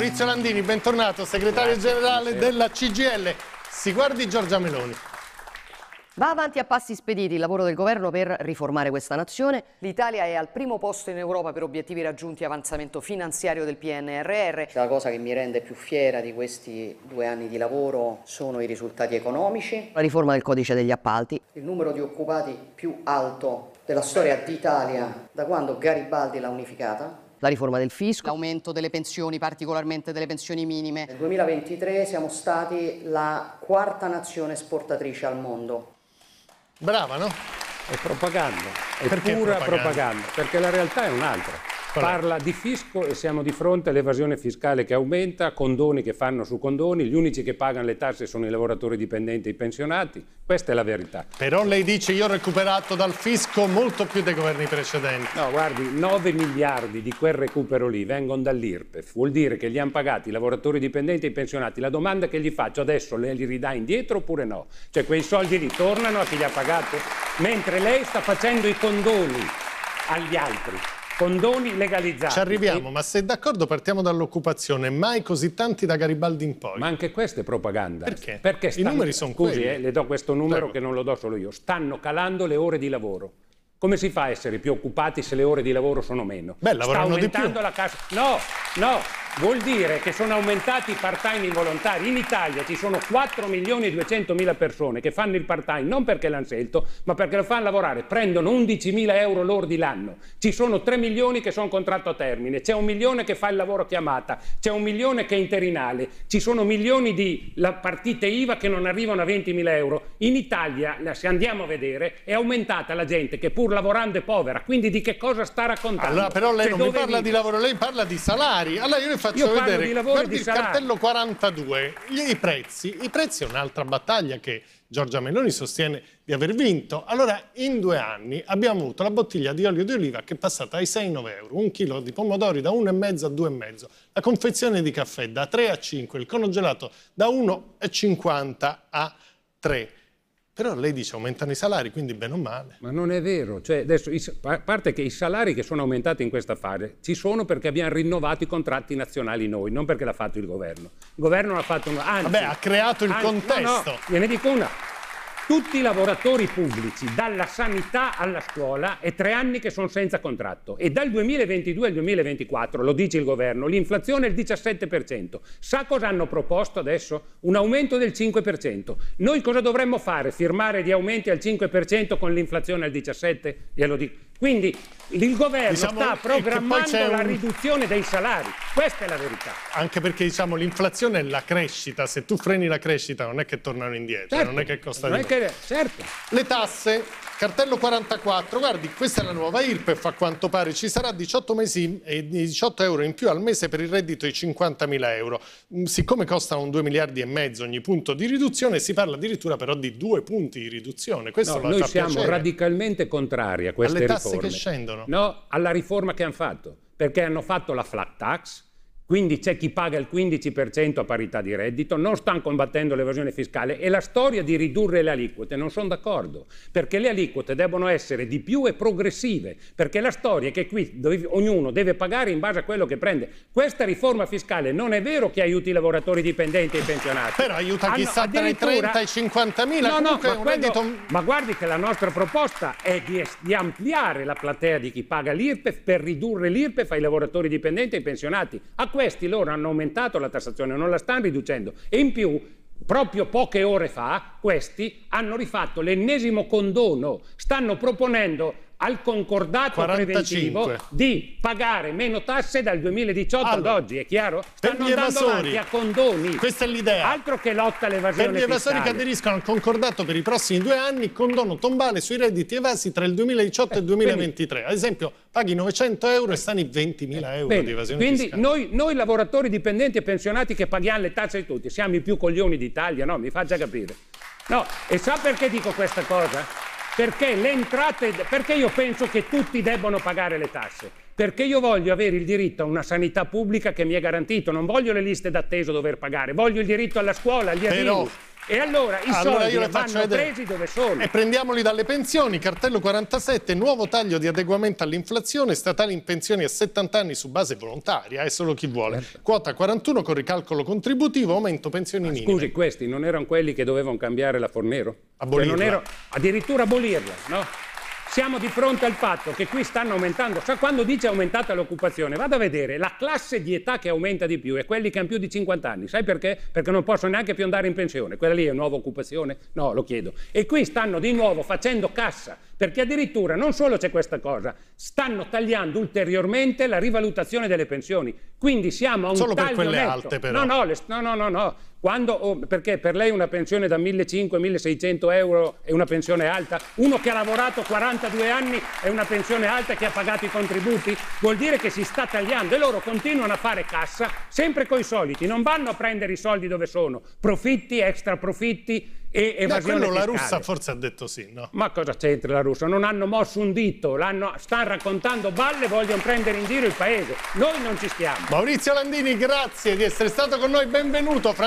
Maurizio Landini, bentornato, segretario Grazie, generale buonasera. della CGL. Si guardi Giorgia Meloni. Va avanti a passi spediti il lavoro del governo per riformare questa nazione. L'Italia è al primo posto in Europa per obiettivi raggiunti e avanzamento finanziario del PNRR. La cosa che mi rende più fiera di questi due anni di lavoro sono i risultati economici. La riforma del codice degli appalti. Il numero di occupati più alto della storia d'Italia da quando Garibaldi l'ha unificata la riforma del fisco, l'aumento delle pensioni, particolarmente delle pensioni minime. Nel 2023 siamo stati la quarta nazione esportatrice al mondo. Brava, no? È propaganda, è perché pura propaganda? propaganda, perché la realtà è un'altra. Parla di fisco e siamo di fronte all'evasione fiscale che aumenta, condoni che fanno su condoni, gli unici che pagano le tasse sono i lavoratori dipendenti e i pensionati, questa è la verità. Però lei dice io ho recuperato dal fisco molto più dei governi precedenti. No, guardi, 9 miliardi di quel recupero lì vengono dall'IRPEF, vuol dire che li hanno pagati i lavoratori dipendenti e i pensionati. La domanda che gli faccio adesso, lei li ridà indietro oppure no? Cioè quei soldi li tornano a chi li ha pagati? Mentre lei sta facendo i condoni agli altri. Condoni legalizzati. Ci arriviamo, e... ma se d'accordo partiamo dall'occupazione, mai così tanti da Garibaldi in poi. Ma anche questa è propaganda. Perché? Perché stanno... I numeri sono Scusi, Eh, le do questo numero Prego. che non lo do solo io. Stanno calando le ore di lavoro. Come si fa a essere più occupati se le ore di lavoro sono meno? Beh, lavorano Sta aumentando di più. la cassa. No, no, Vuol dire che sono aumentati i part-time involontari. In Italia ci sono 4 milioni e 200 mila persone che fanno il part-time non perché l'hanno scelto, ma perché lo fanno lavorare. Prendono 11 mila euro lordi l'anno. Ci sono 3 milioni che sono contratto a termine, c'è un milione che fa il lavoro chiamata, c'è un milione che è interinale, ci sono milioni di partite IVA che non arrivano a 20 mila euro. In Italia, se andiamo a vedere, è aumentata la gente che pur lavorando è povera. Quindi di che cosa sta raccontando? Allora, però lei cioè, non mi parla vive? di lavoro, lei parla di salari. Allora io le faccio faccio vedere. Guardi il cartello 42, i prezzi. I prezzi è un'altra battaglia che Giorgia Meloni sostiene di aver vinto. Allora, in due anni abbiamo avuto la bottiglia di olio di oliva che è passata ai 6-9 euro, un chilo di pomodori da 1,5 a 2,5, la confezione di caffè da 3 a 5, il cono gelato da 1,50 a 3. Però lei dice aumentano i salari, quindi bene o male. Ma non è vero, cioè adesso a parte che i salari che sono aumentati in questa fase ci sono perché abbiamo rinnovato i contratti nazionali noi, non perché l'ha fatto il governo. Il governo l'ha fatto Anzi, Vabbè, ha creato il anzi, contesto. No, no, gliene dico una tutti i lavoratori pubblici, dalla sanità alla scuola, è tre anni che sono senza contratto e dal 2022 al 2024, lo dice il governo, l'inflazione è il 17%. Sa cosa hanno proposto adesso? Un aumento del 5%. Noi cosa dovremmo fare? Firmare gli aumenti al 5% con l'inflazione al 17%? Glielo dico. Quindi il governo diciamo, sta programmando un... la riduzione dei salari, questa è la verità. Anche perché diciamo, l'inflazione è la crescita, se tu freni la crescita non è che tornano indietro, certo. non è certo. che costa non di più deve, certo. Le tasse, cartello 44, guardi, questa è la nuova IRPEF a quanto pare, ci sarà 18, mesi, 18 eh, euro in più al mese per il reddito di 50.000 euro. Mm, siccome costano 2 miliardi e mezzo ogni punto di riduzione, si parla addirittura però di due punti di riduzione. Questo no, noi siamo piacere. radicalmente contrari a queste Alle riforme. Alle tasse che scendono. No, alla riforma che hanno fatto, perché hanno fatto la flat tax, quindi c'è chi paga il 15% a parità di reddito, non stanno combattendo l'evasione fiscale e la storia di ridurre le aliquote non sono d'accordo, perché le aliquote devono essere di più e progressive, perché la storia è che qui ognuno deve pagare in base a quello che prende. Questa riforma fiscale non è vero che aiuti i lavoratori dipendenti e i pensionati. Però aiuta chissà Hanno, tra i 30 e i 50 mila, no, no, ma, quello, reddito... ma guardi che la nostra proposta è di, di ampliare la platea di chi paga l'IRPEF per ridurre l'IRPEF ai lavoratori dipendenti e ai pensionati. A questi loro hanno aumentato la tassazione, non la stanno riducendo. E in più, proprio poche ore fa, questi hanno rifatto l'ennesimo condono, stanno proponendo al concordato 45. preventivo di pagare meno tasse dal 2018 allora, ad oggi, è chiaro? Stanno per gli evasori, a condoni. Questa è l'idea. Altro che lotta all'evasione Per gli evasori fiscale. che aderiscono al concordato per i prossimi due anni, condono tombale sui redditi evasi tra il 2018 eh, e il 2023. Eh, quindi, Ad esempio, paghi 900 euro e stanno i 20.000 euro bene, di evasione quindi fiscale. Quindi noi, noi, lavoratori dipendenti e pensionati che paghiamo le tasse di tutti, siamo i più coglioni d'Italia, no? Mi fa già capire. No, e sa perché dico questa cosa? Perché, le entrate, perché io penso che tutti debbano pagare le tasse? Perché io voglio avere il diritto a una sanità pubblica che mi è garantito, non voglio le liste d'attesa dover pagare, voglio il diritto alla scuola, agli asili. Però... E allora i allora soldi vanno vedere. presi dove sono. E prendiamoli dalle pensioni, cartello 47, nuovo taglio di adeguamento all'inflazione, statali in pensioni a 70 anni su base volontaria, è solo chi vuole. Certo. Quota 41 con ricalcolo contributivo, aumento pensioni minime. Scusi, questi non erano quelli che dovevano cambiare la Fornero? Abolirla. Cioè erano, addirittura abolirla, no? Siamo di fronte al fatto che qui stanno aumentando, cioè quando dice aumentata l'occupazione, vado a vedere la classe di età che aumenta di più è quelli che hanno più di 50 anni, sai perché? Perché non possono neanche più andare in pensione, quella lì è nuova occupazione? No, lo chiedo. E qui stanno di nuovo facendo cassa perché addirittura non solo c'è questa cosa, stanno tagliando ulteriormente la rivalutazione delle pensioni. Quindi siamo a un solo taglio per quelle netto. alte però. No, no, le, no, no, no, no. Quando, oh, perché per lei una pensione da 1.500-1.600 euro è una pensione alta? Uno che ha lavorato 42 anni è una pensione alta che ha pagato i contributi? Vuol dire che si sta tagliando e loro continuano a fare cassa sempre coi soliti, non vanno a prendere i soldi dove sono, profitti, extra profitti, e evasione quello, la russa forse ha detto sì, no? Ma cosa c'entra la russa? Non hanno mosso un dito, stanno raccontando balle, vogliono prendere in giro il paese. Noi non ci stiamo. Maurizio Landini, grazie di essere stato con noi, benvenuto.